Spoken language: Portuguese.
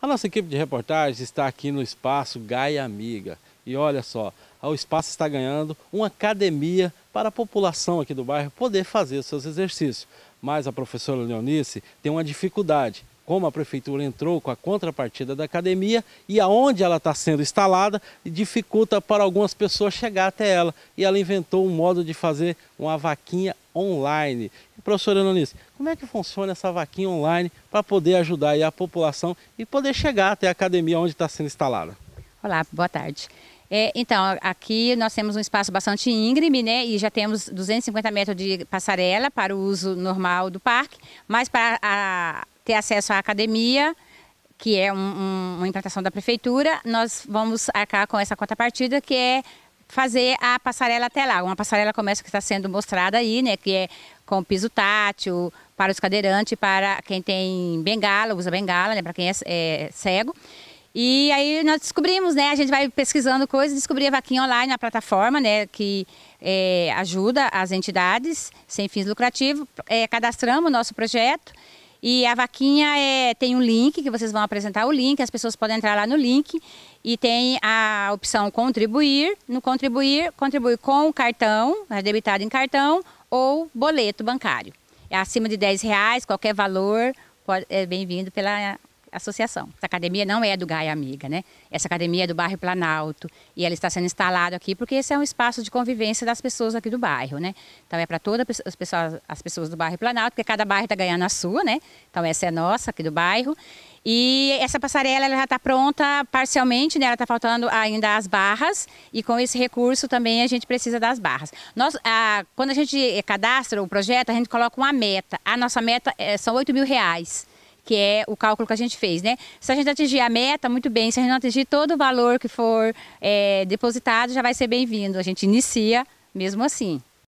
A nossa equipe de reportagem está aqui no espaço Gaia Amiga. E olha só, o espaço está ganhando uma academia para a população aqui do bairro poder fazer seus exercícios. Mas a professora Leonice tem uma dificuldade, como a prefeitura entrou com a contrapartida da academia e aonde ela está sendo instalada, dificulta para algumas pessoas chegar até ela. E ela inventou um modo de fazer uma vaquinha online. E, professora Anonice, como é que funciona essa vaquinha online para poder ajudar a população e poder chegar até a academia onde está sendo instalada? Olá, boa tarde. É, então, aqui nós temos um espaço bastante íngreme, né? E já temos 250 metros de passarela para o uso normal do parque, mas para a ter acesso à academia, que é um, um, uma implantação da prefeitura, nós vamos arcar com essa contrapartida, que é fazer a passarela até lá. Uma passarela começa que está sendo mostrada aí, né, que é com piso tátil, para os cadeirantes, para quem tem bengala, usa bengala, né, para quem é, é cego. E aí nós descobrimos, né? A gente vai pesquisando coisas, descobri a vaquinha online, a plataforma, né? Que é, ajuda as entidades sem fins lucrativos. É, cadastramos o nosso projeto e a vaquinha é, tem um link que vocês vão apresentar o link, as pessoas podem entrar lá no link e tem a opção contribuir. No contribuir, contribui com o cartão, é debitado em cartão ou boleto bancário. É acima de 10 reais, qualquer valor, pode, é bem-vindo pela associação. Essa academia não é do Gaia Amiga, né? Essa academia é do bairro Planalto e ela está sendo instalada aqui porque esse é um espaço de convivência das pessoas aqui do bairro, né? Então é para todas as pessoas, as pessoas do bairro Planalto, porque cada bairro está ganhando a sua, né? Então essa é nossa aqui do bairro. E essa passarela ela já está pronta parcialmente, né? Ela está faltando ainda as barras e com esse recurso também a gente precisa das barras. Nós, a, quando a gente cadastra o projeto, a gente coloca uma meta. A nossa meta é, são 8 mil reais que é o cálculo que a gente fez, né? Se a gente atingir a meta, muito bem. Se a gente não atingir todo o valor que for é, depositado, já vai ser bem-vindo. A gente inicia mesmo assim.